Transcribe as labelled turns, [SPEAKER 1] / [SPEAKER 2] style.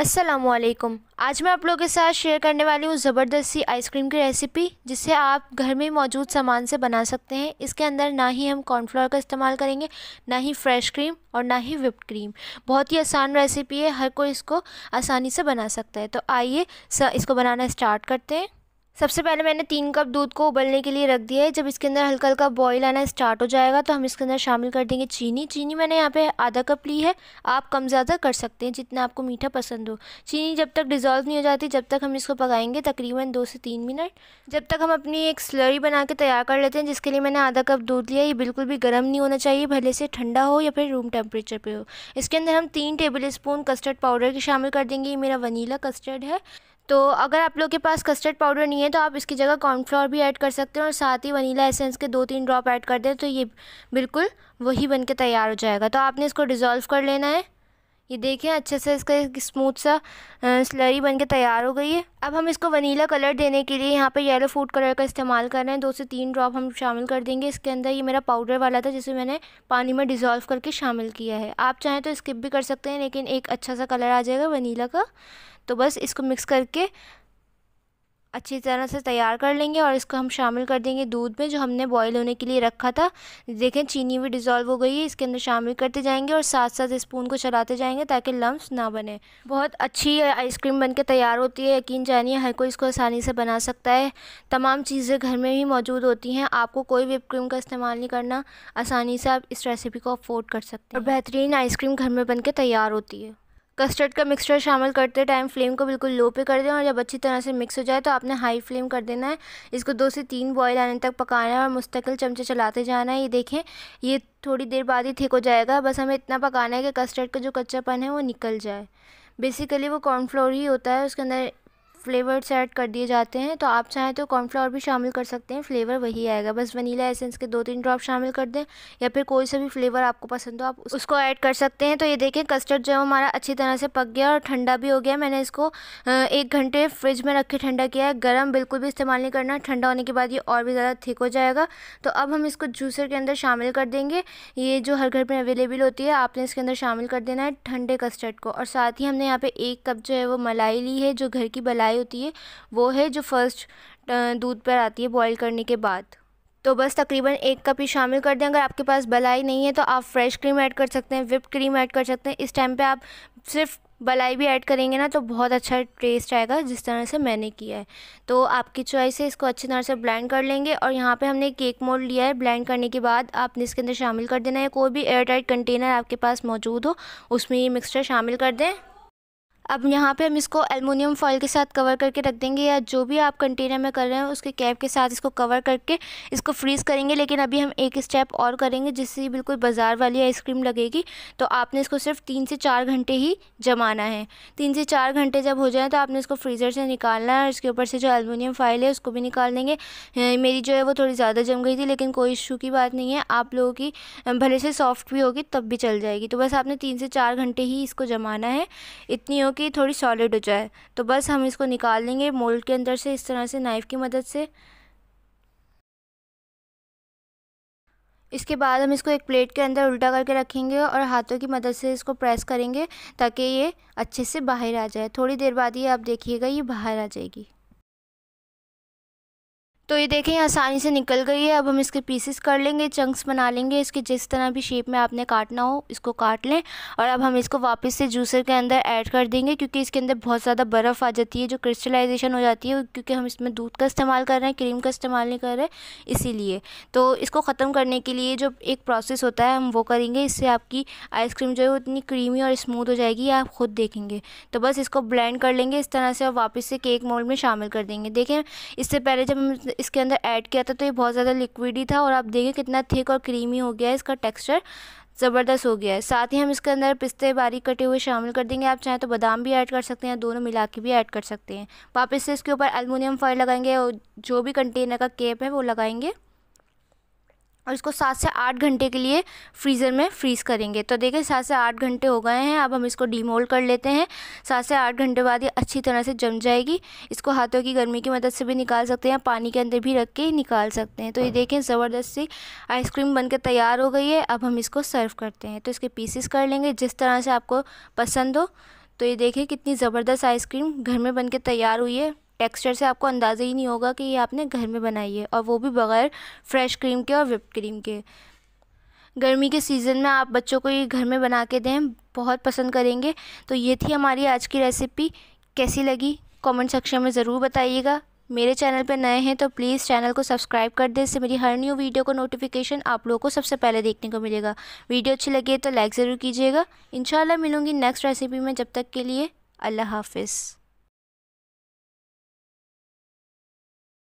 [SPEAKER 1] असलम आज मैं आप लोगों के साथ शेयर करने वाली हूँ ज़बरदस्ती आइसक्रीम की रेसिपी जिसे आप घर में मौजूद सामान से बना सकते हैं इसके अंदर ना ही हम कॉर्नफ्लोर का इस्तेमाल करेंगे ना ही फ्रेश क्रीम और ना ही विप्ड क्रीम बहुत ही आसान रेसिपी है हर कोई इसको आसानी से बना सकता है तो आइए इसको बनाना स्टार्ट करते हैं सबसे पहले मैंने तीन कप दूध को उबलने के लिए रख दिया है जब इसके अंदर हल्का हल्का बॉईल आना स्टार्ट हो जाएगा तो हम इसके अंदर शामिल कर देंगे चीनी चीनी मैंने यहाँ पे आधा कप ली है आप कम ज़्यादा कर सकते हैं जितना आपको मीठा पसंद हो चीनी जब तक डिज़ोल्व नहीं हो जाती जब तक हम इसको पकाएंगे तकरीबन दो से तीन मिनट जब तक हम अपनी एक स्लरी बना के तैयार कर लेते हैं जिसके लिए मैंने आधा कप दूध लिया ये बिल्कुल भी गर्म नहीं होना चाहिए भले से ठंडा हो या फिर रूम टेम्परेचर पर हो इसके अंदर हम तीन टेबल स्पून कस्टर्ड पाउडर की शामिल कर देंगे ये मेरा वनीला कस्टर्ड है तो अगर आप लोग के पास कस्टर्ड पाउडर नहीं है तो आप इसकी जगह कॉर्नफ्लोर भी ऐड कर सकते हैं और साथ ही वनीला एसेंस के दो तीन ड्रॉप ऐड कर दें तो ये बिल्कुल वही बन के तैयार हो जाएगा तो आपने इसको डिज़ोल्व कर लेना है ये देखें अच्छे से इसका एक स्मूथ सा स्लरी बन के तैयार हो गई है अब हम इसको वनीला कलर देने के लिए यहाँ पे येलो फूड कलर का इस्तेमाल कर रहे हैं दो से तीन ड्रॉप हम शामिल कर देंगे इसके अंदर ये मेरा पाउडर वाला था जिसे मैंने पानी में डिज़ोल्व करके शामिल किया है आप चाहें तो स्किप भी कर सकते हैं लेकिन एक अच्छा सा कलर आ जाएगा वनीला का तो बस इसको मिक्स करके अच्छी तरह से तैयार कर लेंगे और इसको हम शामिल कर देंगे दूध में जो हमने बॉईल होने के लिए रखा था देखें चीनी भी डिज़ोल्व हो गई है इसके अंदर शामिल करते जाएंगे और साथ साथ स्पून को चलाते जाएंगे ताकि लम्ब ना बने बहुत अच्छी आइसक्रीम बन के तैयार होती है यकीन जानिए हर कोई इसको आसानी से बना सकता है तमाम चीज़ें घर में ही मौजूद होती हैं आपको कोई विप क्रीम का इस्तेमाल नहीं करना आसानी से आप इस रेसिपी को अफोर्ड कर सकते हैं और बेहतरीन आइसक्रीम घर में बन के तैयार होती है कस्टर्ड का मिक्सचर शामिल करते टाइम फ्लेम को बिल्कुल लो पे कर दें और जब अच्छी तरह से मिक्स हो जाए तो आपने हाई फ्लेम कर देना है इसको दो से तीन बॉयल आने तक पकाना है और मुस्तकिल चमचे चलाते जाना है ये देखें ये थोड़ी देर बाद ही ठीक हो जाएगा बस हमें इतना पकाना है कि कस्टर्ड का जो कच्चापन है वो निकल जाए बेसिकली वो कॉर्नफ्लोर ही होता है उसके अंदर फ्लेवर्स ऐड कर दिए जाते हैं तो आप चाहें तो कॉर्नफ्लावर भी शामिल कर सकते हैं फ्लेवर वही आएगा बस वनीला एसेंस के दो तीन ड्रॉप शामिल कर दें या फिर कोई सा भी फ्लेवर आपको पसंद हो आप उसको ऐड कर सकते हैं तो ये देखें कस्टर्ड जो है हमारा अच्छी तरह से पक गया और ठंडा भी हो गया मैंने इसको एक घंटे फ्रिज में रख के ठंडा किया है गर्म बिल्कुल भी इस्तेमाल नहीं करना ठंडा होने के बाद ये और भी ज़्यादा थिक हो जाएगा तो अब हम इसको जूसर के अंदर शामिल कर देंगे ये जो हर घर में अवेलेबल होती है आपने इसके अंदर शामिल कर देना है ठंडे कस्टर्ड को और साथ ही हमने यहाँ पे एक कप जो है वो मलाई ली है जो घर की बलाई लड़ाई होती है वो है जो फर्स्ट दूध पर आती है बॉईल करने के बाद तो बस तकरीबन एक कप ही शामिल कर दें अगर आपके पास बलाई नहीं है तो आप फ्रेश क्रीम ऐड कर सकते हैं विप क्रीम ऐड कर सकते हैं इस टाइम पे आप सिर्फ बलाई भी ऐड करेंगे ना तो बहुत अच्छा टेस्ट आएगा जिस तरह से मैंने किया है तो आपकी चॉइस है इसको अच्छी तरह से ब्लेंड कर लेंगे और यहाँ पे हमने केक मोल्ड लिया है ब्लेंड करने के बाद आपने इसके अंदर शामिल कर देना है कोई भी एयर टाइट कंटेनर आपके पास मौजूद हो उसमें ये मिक्सचर शामिल कर दें अब यहाँ पे हम इसको एलमिनियम फॉइल के साथ कवर करके रख देंगे या जो भी आप कंटेनर में कर रहे हैं उसके कैप के साथ इसको कवर करके इसको फ्रीज़ करेंगे लेकिन अभी हम एक स्टेप और करेंगे जिससे बिल्कुल बाज़ार वाली आइसक्रीम लगेगी तो आपने इसको सिर्फ तीन से चार घंटे ही जमाना है तीन से चार घंटे जब हो जाए तो आपने इसको फ्रीज़र से निकालना है और इसके ऊपर से जो एलमिनियम फॉइल है उसको भी निकाल देंगे मेरी जो है वो थोड़ी ज़्यादा जम गई थी लेकिन कोई इशू की बात नहीं है आप लोगों की भले से सॉफ्ट भी होगी तब भी चल जाएगी तो बस आपने तीन से चार घंटे ही इसको जमाना है इतनी हो कि थोड़ी सॉलिड हो जाए तो बस हम इसको निकाल लेंगे मोल्ड के अंदर से इस तरह से नाइफ़ की मदद से इसके बाद हम इसको एक प्लेट के अंदर उल्टा करके रखेंगे और हाथों की मदद से इसको प्रेस करेंगे ताकि ये अच्छे से बाहर आ जाए थोड़ी देर बाद ये आप देखिएगा ये बाहर आ जाएगी तो ये देखें आसानी से निकल गई है अब हम इसके पीसेस कर लेंगे चंक्स बना लेंगे इसके जिस तरह भी शेप में आपने काटना हो इसको काट लें और अब हम इसको वापस से जूसर के अंदर ऐड कर देंगे क्योंकि इसके अंदर बहुत ज़्यादा बर्फ़ आ जाती है जो क्रिस्टलाइजेशन हो जाती है क्योंकि हम इसमें दूध का इस्तेमाल कर रहे हैं क्रीम का इस्तेमाल नहीं कर रहे इसीलिए तो इसको ख़त्म करने के लिए जो एक प्रोसेस होता है हम वो करेंगे इससे आपकी आइसक्रीम जो है वो इतनी क्रीमी और स्मूथ हो जाएगी आप ख़ुद देखेंगे तो बस इसको ब्लेंड कर लेंगे इस तरह से और वापस से केक मोल्ड में शामिल कर देंगे देखें इससे पहले जब हम इसके अंदर ऐड किया था तो ये बहुत ज़्यादा लिक्विड ही था और आप देखिए कितना थिक और क्रीमी हो गया है इसका टेक्सचर ज़बरदस्त हो गया है साथ ही हम इसके अंदर पिस्ते बारीक कटे हुए शामिल कर देंगे आप चाहें तो बादाम भी ऐड कर सकते हैं दोनों मिला के भी ऐड कर सकते हैं वापस से इसके ऊपर एलमिनियम फॉइल लगाएंगे और जो भी कंटेनर का केप है वो लगाएंगे और इसको सात से आठ घंटे के लिए फ्रीज़र में फ्रीज़ करेंगे तो देखिए सात से आठ घंटे हो गए हैं अब हम इसको डीमोल्ड कर लेते हैं सात से आठ घंटे बाद ये अच्छी तरह से जम जाएगी इसको हाथों की गर्मी की मदद से भी निकाल सकते हैं पानी के अंदर भी रख के निकाल सकते हैं तो ये देखें ज़बरदस्त सी आइसक्रीम बन के तैयार हो गई है अब हम इसको सर्व करते हैं तो इसके पीसेस कर लेंगे जिस तरह से आपको पसंद हो तो ये देखें कितनी ज़बरदस्त आइसक्रीम घर में बन के तैयार हुई है टेक्सचर से आपको अंदाज़ा ही नहीं होगा कि ये आपने घर में बनाई है और वो भी बग़ैर फ्रेश क्रीम के और विप्ड क्रीम के गर्मी के सीज़न में आप बच्चों को ये घर में बना के दें बहुत पसंद करेंगे तो ये थी हमारी आज की रेसिपी कैसी लगी कमेंट सेक्शन में ज़रूर बताइएगा मेरे चैनल पर नए हैं तो प्लीज़ चैनल को सब्सक्राइब कर दें इससे मेरी हर न्यू वीडियो को नोटिफिकेशन आप लोगों को सबसे पहले देखने को मिलेगा वीडियो अच्छी लगी है तो लाइक ज़रूर कीजिएगा इंशाल्लाह मिलूंगी नेक्स्ट रेसिपी में जब तक के लिए अल्लाह हाफिज़